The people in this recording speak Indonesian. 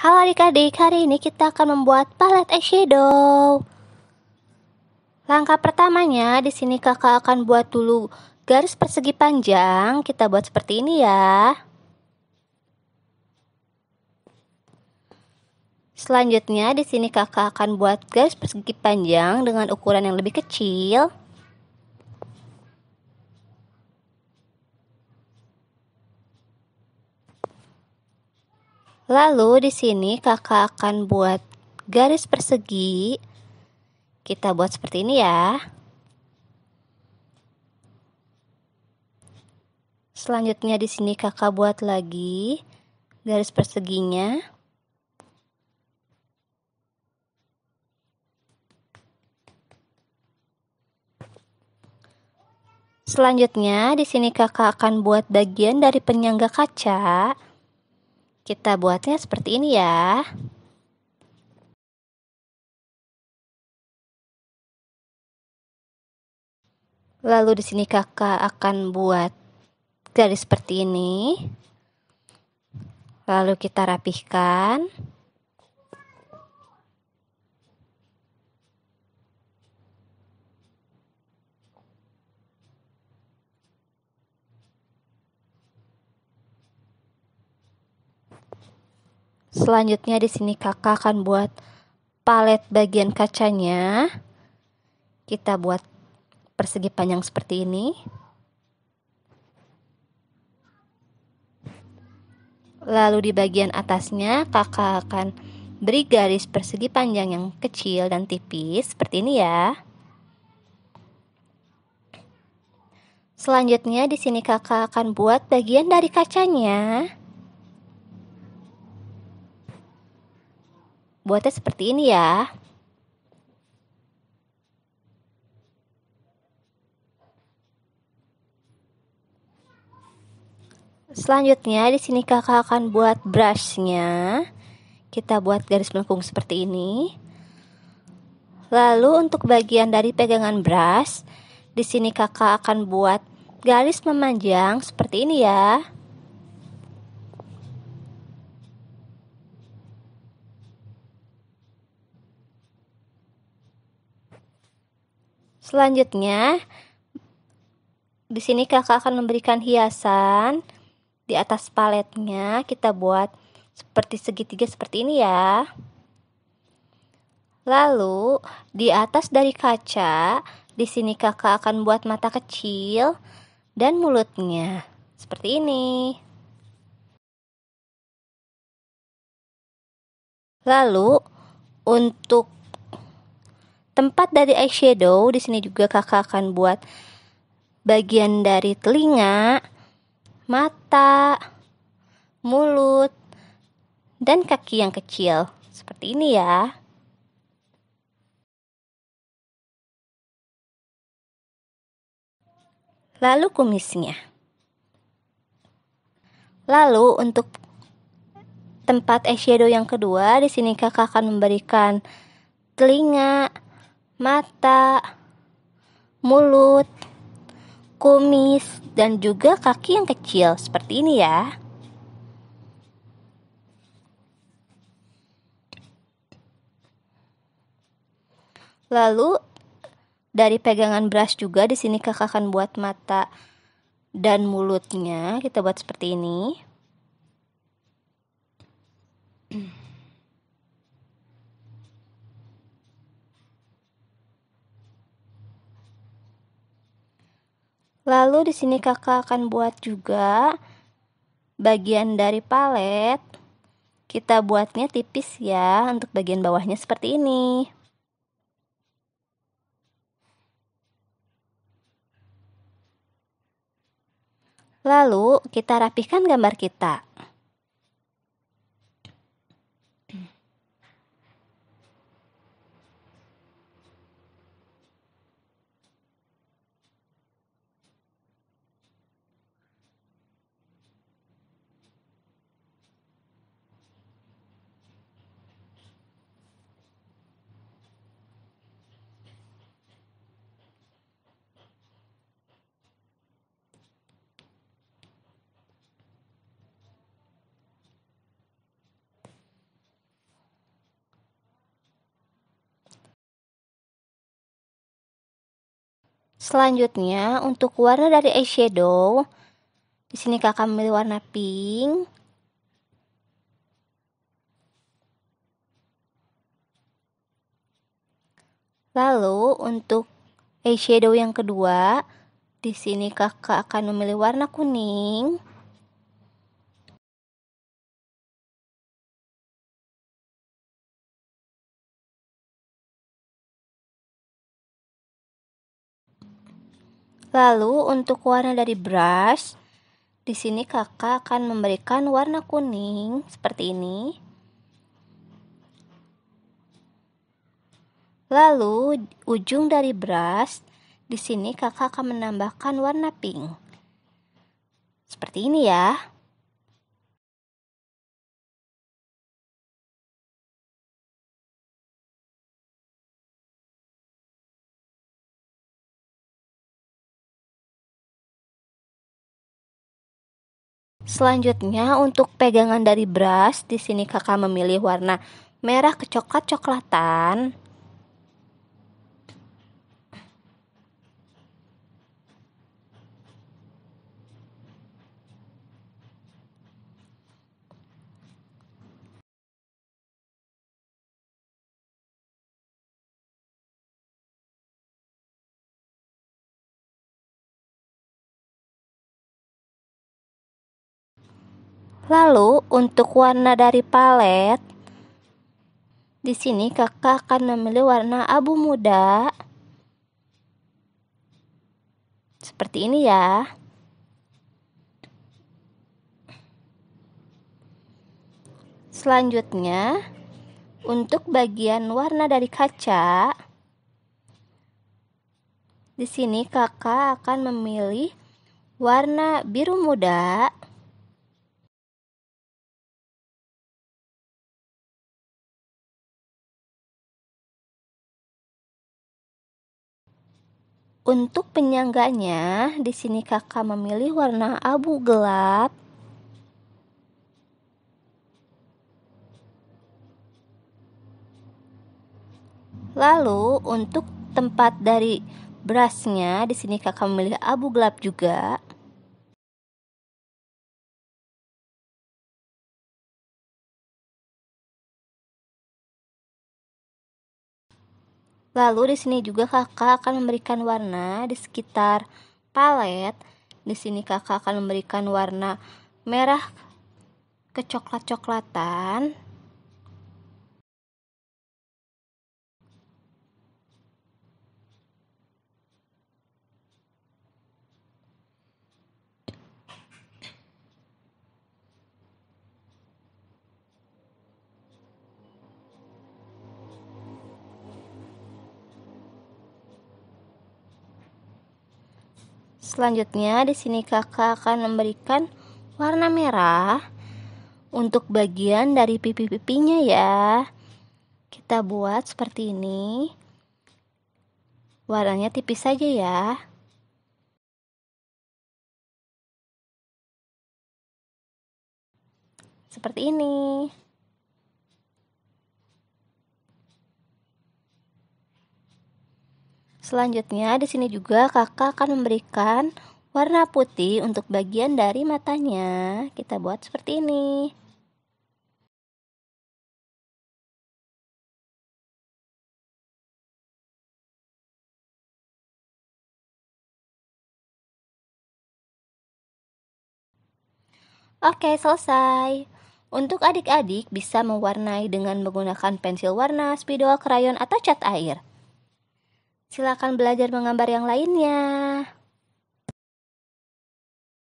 Halo adik-adik, hari ini kita akan membuat palet eyeshadow. Langkah pertamanya, di sini kakak akan buat dulu garis persegi panjang. Kita buat seperti ini ya. Selanjutnya, di sini kakak akan buat garis persegi panjang dengan ukuran yang lebih kecil. Lalu di sini kakak akan buat garis persegi. Kita buat seperti ini ya. Selanjutnya di sini kakak buat lagi garis perseginya. Selanjutnya di sini kakak akan buat bagian dari penyangga kaca. Kita buatnya seperti ini ya. Lalu di sini kakak akan buat garis seperti ini. Lalu kita rapihkan. Selanjutnya di sini kakak akan buat palet bagian kacanya. Kita buat persegi panjang seperti ini. Lalu di bagian atasnya kakak akan beri garis persegi panjang yang kecil dan tipis seperti ini ya. Selanjutnya di sini kakak akan buat bagian dari kacanya. Buatnya seperti ini ya. Selanjutnya di sini kakak akan buat brushnya. Kita buat garis melengkung seperti ini. Lalu untuk bagian dari pegangan brush, di sini kakak akan buat garis memanjang seperti ini ya. Selanjutnya, di sini kakak akan memberikan hiasan di atas paletnya kita buat seperti segitiga seperti ini ya lalu di atas dari kaca di sini kakak akan buat mata kecil dan mulutnya seperti ini lalu untuk tempat dari eyeshadow di sini juga kakak akan buat bagian dari telinga, mata, mulut, dan kaki yang kecil seperti ini ya. Lalu kumisnya. Lalu untuk tempat eyeshadow yang kedua di sini kakak akan memberikan telinga, mata, mulut, kumis, dan juga kaki yang kecil seperti ini ya. Lalu dari pegangan brush juga di sini kakak akan buat mata dan mulutnya kita buat seperti ini. Lalu di sini kakak akan buat juga bagian dari palet. Kita buatnya tipis ya untuk bagian bawahnya seperti ini. Lalu kita rapihkan gambar kita. Selanjutnya untuk warna dari eyeshadow, di sini kakak memilih warna pink. Lalu untuk eyeshadow yang kedua, di sini kakak akan memilih warna kuning. Lalu untuk warna dari brush, di sini kakak akan memberikan warna kuning seperti ini. Lalu ujung dari brush, di sini kakak akan menambahkan warna pink. Seperti ini ya. Selanjutnya untuk pegangan dari brush, di sini kakak memilih warna merah kecoklat coklatan, Lalu untuk warna dari palet di sini kakak akan memilih warna abu muda. Seperti ini ya. Selanjutnya, untuk bagian warna dari kaca di sini kakak akan memilih warna biru muda. Untuk penyangganya, di sini kakak memilih warna abu gelap. Lalu untuk tempat dari brushnya, di sini kakak memilih abu gelap juga. Lalu di sini juga kakak akan memberikan warna di sekitar palet. Di sini kakak akan memberikan warna merah kecoklat-coklatan Selanjutnya di sini kakak akan memberikan warna merah untuk bagian dari pipi-pipinya ya. Kita buat seperti ini. Warnanya tipis saja ya. Seperti ini. Selanjutnya, di sini juga kakak akan memberikan warna putih untuk bagian dari matanya. Kita buat seperti ini. Oke, selesai. Untuk adik-adik bisa mewarnai dengan menggunakan pensil warna, spidol, krayon, atau cat air. Silakan belajar menggambar yang lainnya.